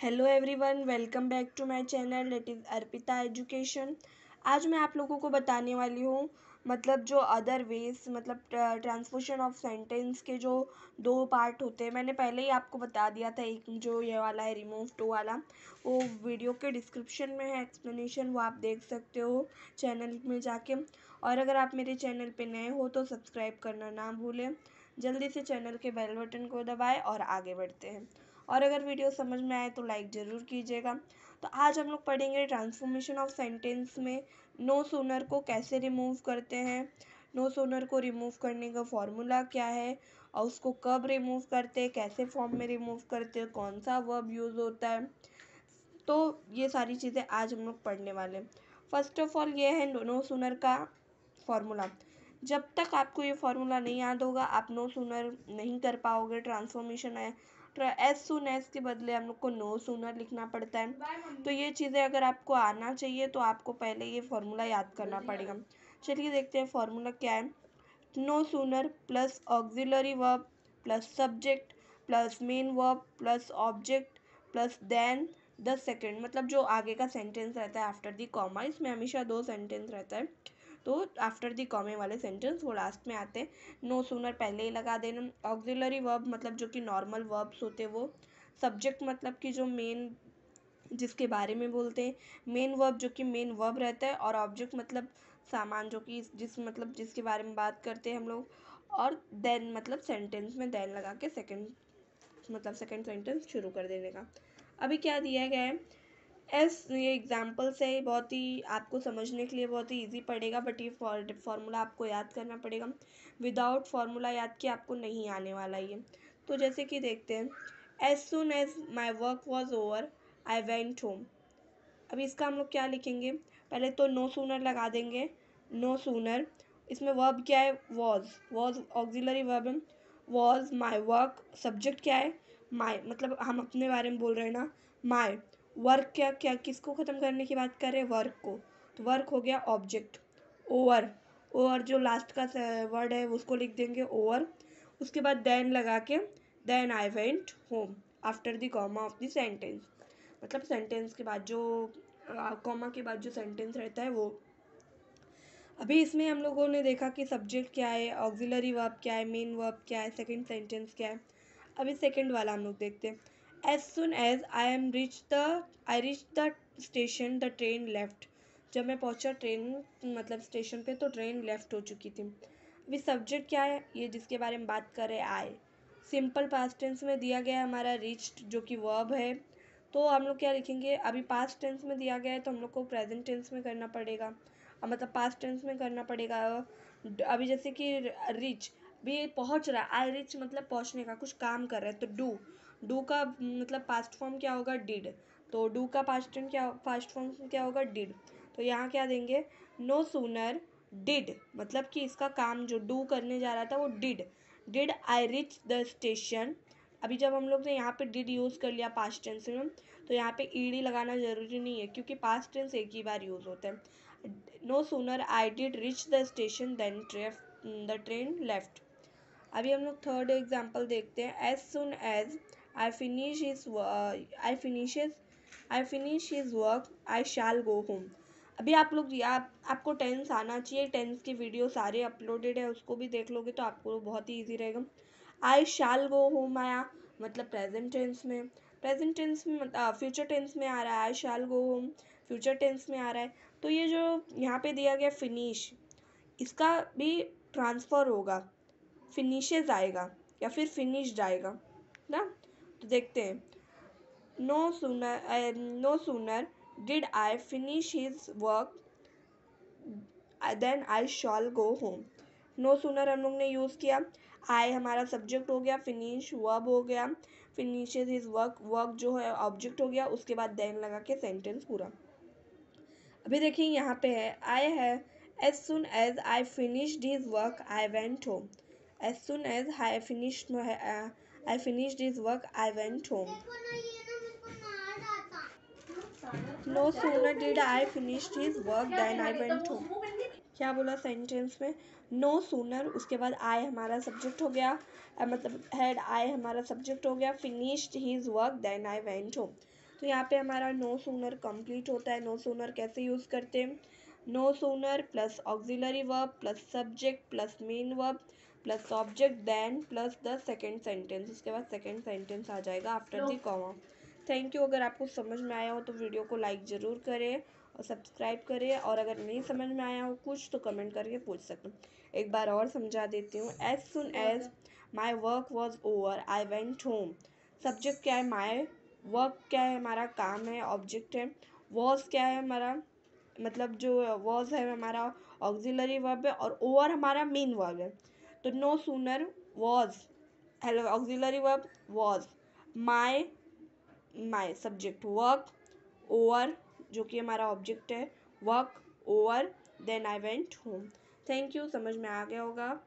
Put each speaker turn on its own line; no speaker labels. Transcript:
hello everyone welcome back to my channel it is Arpita education आज मैं आप लोगों को बताने वाली हूँ मतलब जो अदर वेज मतलब ट्रांसफोशन ऑफ सेंटेंस के जो दो पार्ट होते हैं मैंने पहले ही आपको बता दिया था एक जो ये वाला है रिमूव टू वाला वो वीडियो के डिस्क्रिप्शन में है एक्सप्लेनेशन वो आप देख सकते हो चैनल में जाके और अगर आप मेरे चैनल पर नए हो तो सब्सक्राइब करना ना भूलें जल्दी से चैनल के बेल बटन को दबाएँ और आगे बढ़ते हैं और अगर वीडियो समझ में आए तो लाइक ज़रूर कीजिएगा तो आज हम लोग पढ़ेंगे ट्रांसफॉर्मेशन ऑफ सेंटेंस में नो सोनर को कैसे रिमूव करते हैं नो सोनर को रिमूव करने का फॉर्मूला क्या है और उसको कब रिमूव करते हैं कैसे फॉर्म में रिमूव करते हैं कौन सा वर्ब यूज़ होता है तो ये सारी चीज़ें आज हम लोग पढ़ने वाले हैं फर्स्ट ऑफ ऑल ये है नो सोनर का फॉर्मूला जब तक आपको ये फॉर्मूला नहीं याद होगा आप नो सोनर नहीं कर पाओगे ट्रांसफॉर्मेशन है एस सुन एस के बदले हम लोग को नो सुनर लिखना पड़ता है तो ये चीज़ें अगर आपको आना चाहिए तो आपको पहले ये फॉर्मूला याद करना पड़ेगा चलिए देखते हैं फॉर्मूला क्या है no sooner plus auxiliary verb plus subject plus main verb plus object plus then the second मतलब जो आगे का सेंटेंस रहता है आफ्टर दी कॉमा इसमें हमेशा दो सेंटेंस रहता है तो आफ्टर दी कॉमे वाले सेंटेंस वो लास्ट में आते हैं नो सोनर पहले ही लगा देना ऑक्जिलरी वर्ब मतलब जो कि नॉर्मल वर्ब्स होते वो सब्जेक्ट मतलब कि जो मेन जिसके बारे में बोलते हैं मेन वर्ब जो कि मेन वर्ब रहता है और ऑब्जेक्ट मतलब सामान जो कि जिस मतलब जिसके बारे में बात करते हैं हम लोग और देन मतलब सेंटेंस में देन लगा के सेकेंड मतलब सेकेंड सेंटेंस शुरू कर देने का अभी क्या दिया गया है एस ये एग्ज़ाम्पल से बहुत ही आपको समझने के लिए बहुत ही ईजी पड़ेगा बट ये फॉर्मूला आपको याद करना पड़ेगा विदाउट फार्मूला याद किया आपको नहीं आने वाला ये तो जैसे कि देखते हैं as soon as my work was over I went home अब इसका हम लोग क्या लिखेंगे पहले तो नो सूनर लगा देंगे नो सूनर इसमें वर्ब क्या है वॉज वॉज ऑक्जिलरी वर्ब है वॉज माई वर्क सब्जेक्ट क्या है माई मतलब हम अपने बारे में बोल रहे हैं ना माई वर्क क्या क्या किसको ख़त्म करने की बात कर रहे हैं वर्क को तो वर्क हो गया ऑब्जेक्ट ओवर ओवर जो लास्ट का वर्ड है उसको लिख देंगे ओवर उसके बाद देन लगा के then I went home after the comma of the sentence मतलब सेंटेंस के बाद जो कॉमा के बाद जो सेंटेंस रहता है वो अभी इसमें हम लोगों ने देखा कि सब्जेक्ट क्या है ऑक्सिलरी वर्ब क्या है मेन वर्ब क्या है सेकंड सेंटेंस क्या है अभी सेकंड वाला हम लोग देखते हैं as soon as I am reach the I reach the station the train left जब मैं पहुंचा ट्रेन मतलब स्टेशन पे तो ट्रेन लेफ्ट हो चुकी थी अभी सब्जेक्ट क्या है ये जिसके बारे में बात करें आई सिंपल पास्ट टेंस में दिया गया है हमारा रिच जो कि वर्ब है तो हम लोग क्या लिखेंगे अभी पास्ट टेंस में दिया गया है तो हम लोग को प्रेजेंट टेंस में करना पड़ेगा मतलब पास्ट टेंस में करना पड़ेगा अभी जैसे कि रिच भी पहुंच रहा है आई रिच मतलब पहुंचने का कुछ काम कर रहा है तो डू डू का मतलब पास्ट फॉर्म क्या होगा डिड तो डू का पास्ट क्या फास्ट फॉर्म क्या होगा डिड तो यहाँ क्या देंगे नो सूनर डिड मतलब कि इसका काम जो डू करने जा रहा था वो did did I reach the station अभी जब हम लोग ने यहाँ पे डिड यूज़ कर लिया पास्ट टेंस में तो यहाँ पे ईडी लगाना ज़रूरी नहीं है क्योंकि पास्ट टेंस एक ही बार यूज़ होते हैं no sooner I did reach the station then ट्रेफ द ट्रेन लेफ्ट अभी हम लोग थर्ड एग्जाम्पल देखते हैं as soon as I finish his uh, I finishes I finish his work I shall go home अभी आप लोग आप आपको टेंस आना चाहिए टेंस के वीडियो सारे अपलोडेड है उसको भी देख लोगे तो आपको बहुत ही ईजी रहेगा आई शाल गो होम आया मतलब प्रेजेंट टेंस में प्रेजेंट टेंस में फ्यूचर टेंस uh, में आ रहा है I shall go home future tense में आ रहा है तो ये जो यहाँ पे दिया गया फिनिश इसका भी ट्रांसफ़र होगा फिनिशेज आएगा या फिर फिनिश आएगा ना तो देखते हैं no sooner no sooner did I finish his work then I shall go home no sooner हम लोग ने यूज़ किया आई हमारा सब्जेक्ट हो गया फिनिश वर्ब हो गया फिनिश हिज वर्क वर्क जो है ऑब्जेक्ट हो गया उसके बाद देन लगा के सेंटेंस पूरा अभी देखिए यहाँ पे है आई है as soon as I finished his work I went home as soon as I finish I finish this work I went home no sooner did I finish this work than I went home क्या बोला sentence में no no सोनर उसके बाद आई हमारा subject हो गया मतलब head आई हमारा सब्जेक्ट हो गया finished his work then I went home तो यहाँ पे हमारा नो सोनर कंप्लीट होता है नो no सोनर कैसे यूज़ करते हैं no sooner plus auxiliary verb plus subject plus main verb plus subject then plus the second sentence उसके बाद सेकेंड सेंटेंस आ जाएगा after the comma thank you अगर आपको समझ में आया हो तो वीडियो को लाइक ज़रूर करें और सब्सक्राइब करें और अगर नहीं समझ में आया हो कुछ तो कमेंट करके पूछ सकते एक बार और समझा देती हूँ as soon as my work was over I went home subject क्या है माई वर्क क्या है हमारा काम है ऑब्जेक्ट है वॉज क्या है हमारा मतलब जो वॉज है हमारा ऑग्जिलरी वर्ब है और ओवर हमारा मेन वर्ब है तो no sooner was hello auxiliary verb was my my subject work over जो कि हमारा ऑब्जेक्ट है work over then I went home thank you समझ में आ गया होगा